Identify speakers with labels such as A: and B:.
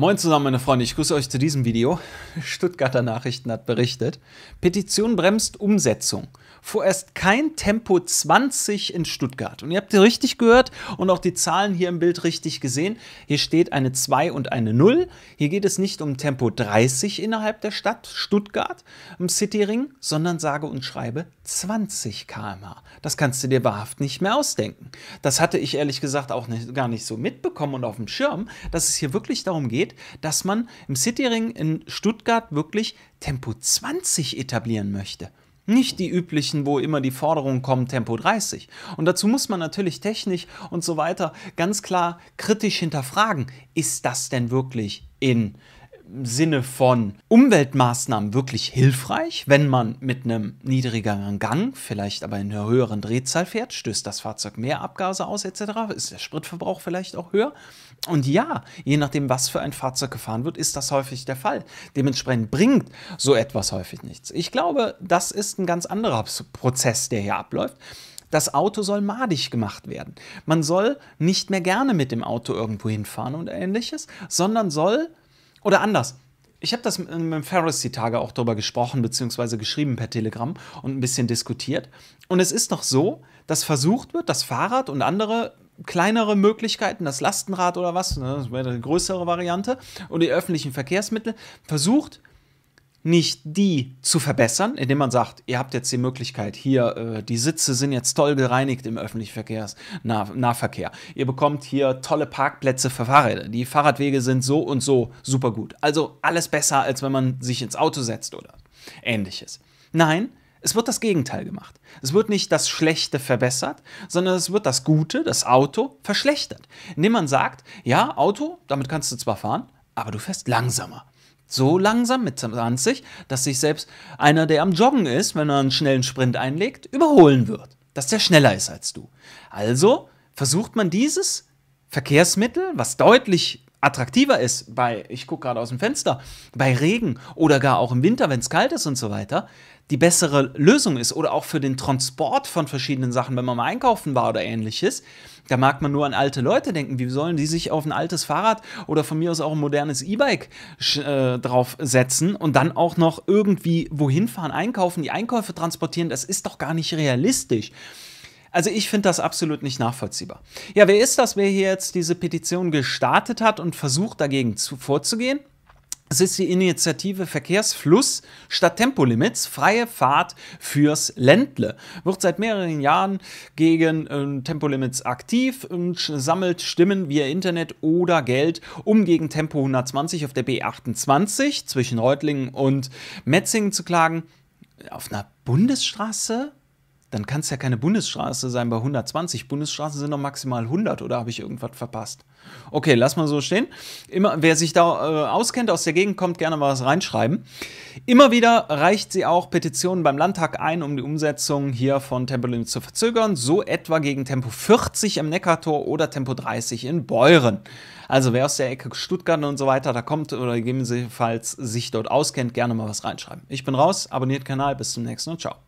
A: Moin zusammen, meine Freunde, ich grüße euch zu diesem Video. Stuttgarter Nachrichten hat berichtet, Petition bremst Umsetzung. Vorerst kein Tempo 20 in Stuttgart. Und ihr habt richtig gehört und auch die Zahlen hier im Bild richtig gesehen. Hier steht eine 2 und eine 0. Hier geht es nicht um Tempo 30 innerhalb der Stadt Stuttgart im Cityring, sondern sage und schreibe 20 km/h. Das kannst du dir wahrhaft nicht mehr ausdenken. Das hatte ich ehrlich gesagt auch nicht, gar nicht so mitbekommen und auf dem Schirm, dass es hier wirklich darum geht, geht, dass man im Cityring in Stuttgart wirklich Tempo 20 etablieren möchte. Nicht die üblichen, wo immer die Forderungen kommen, Tempo 30. Und dazu muss man natürlich technisch und so weiter ganz klar kritisch hinterfragen, ist das denn wirklich in Sinne von Umweltmaßnahmen wirklich hilfreich. Wenn man mit einem niedrigeren Gang, vielleicht aber in einer höheren Drehzahl fährt, stößt das Fahrzeug mehr Abgase aus etc., ist der Spritverbrauch vielleicht auch höher. Und ja, je nachdem, was für ein Fahrzeug gefahren wird, ist das häufig der Fall. Dementsprechend bringt so etwas häufig nichts. Ich glaube, das ist ein ganz anderer Prozess, der hier abläuft. Das Auto soll madig gemacht werden. Man soll nicht mehr gerne mit dem Auto irgendwo hinfahren und ähnliches, sondern soll oder anders. Ich habe das mit dem Ferris die Tage auch darüber gesprochen, beziehungsweise geschrieben per Telegram und ein bisschen diskutiert. Und es ist doch so, dass versucht wird, das Fahrrad und andere kleinere Möglichkeiten, das Lastenrad oder was, ne, das wäre eine größere Variante, und die öffentlichen Verkehrsmittel, versucht, nicht die zu verbessern, indem man sagt, ihr habt jetzt die Möglichkeit, hier, äh, die Sitze sind jetzt toll gereinigt im öffentlichen Verkehrs nah Nahverkehr. Ihr bekommt hier tolle Parkplätze für Fahrräder. Die Fahrradwege sind so und so super gut. Also alles besser, als wenn man sich ins Auto setzt oder ähnliches. Nein, es wird das Gegenteil gemacht. Es wird nicht das Schlechte verbessert, sondern es wird das Gute, das Auto, verschlechtert. Indem man sagt, ja, Auto, damit kannst du zwar fahren, aber du fährst langsamer. So langsam mit 20, dass sich selbst einer, der am Joggen ist, wenn er einen schnellen Sprint einlegt, überholen wird. Dass der schneller ist als du. Also versucht man dieses Verkehrsmittel, was deutlich attraktiver ist bei, ich gucke gerade aus dem Fenster, bei Regen oder gar auch im Winter, wenn es kalt ist und so weiter, die bessere Lösung ist oder auch für den Transport von verschiedenen Sachen, wenn man mal einkaufen war oder ähnliches, da mag man nur an alte Leute denken, wie sollen die sich auf ein altes Fahrrad oder von mir aus auch ein modernes E-Bike äh, draufsetzen und dann auch noch irgendwie wohin fahren, einkaufen, die Einkäufe transportieren, das ist doch gar nicht realistisch. Also ich finde das absolut nicht nachvollziehbar. Ja, wer ist das, wer hier jetzt diese Petition gestartet hat und versucht dagegen zu, vorzugehen? Es ist die Initiative Verkehrsfluss statt Tempolimits, freie Fahrt fürs Ländle. Wird seit mehreren Jahren gegen äh, Tempolimits aktiv und sammelt Stimmen via Internet oder Geld, um gegen Tempo 120 auf der B28 zwischen Reutlingen und Metzingen zu klagen. Auf einer Bundesstraße? dann kann es ja keine Bundesstraße sein bei 120. Bundesstraßen sind noch maximal 100 oder habe ich irgendwas verpasst? Okay, lass mal so stehen. Immer, wer sich da äh, auskennt, aus der Gegend kommt, gerne mal was reinschreiben. Immer wieder reicht sie auch Petitionen beim Landtag ein, um die Umsetzung hier von Tempolimit zu verzögern, so etwa gegen Tempo 40 im Neckartor oder Tempo 30 in Beuren. Also wer aus der Ecke Stuttgart und so weiter da kommt oder gegebenenfalls sich dort auskennt, gerne mal was reinschreiben. Ich bin raus, abonniert Kanal, bis zum nächsten und ciao.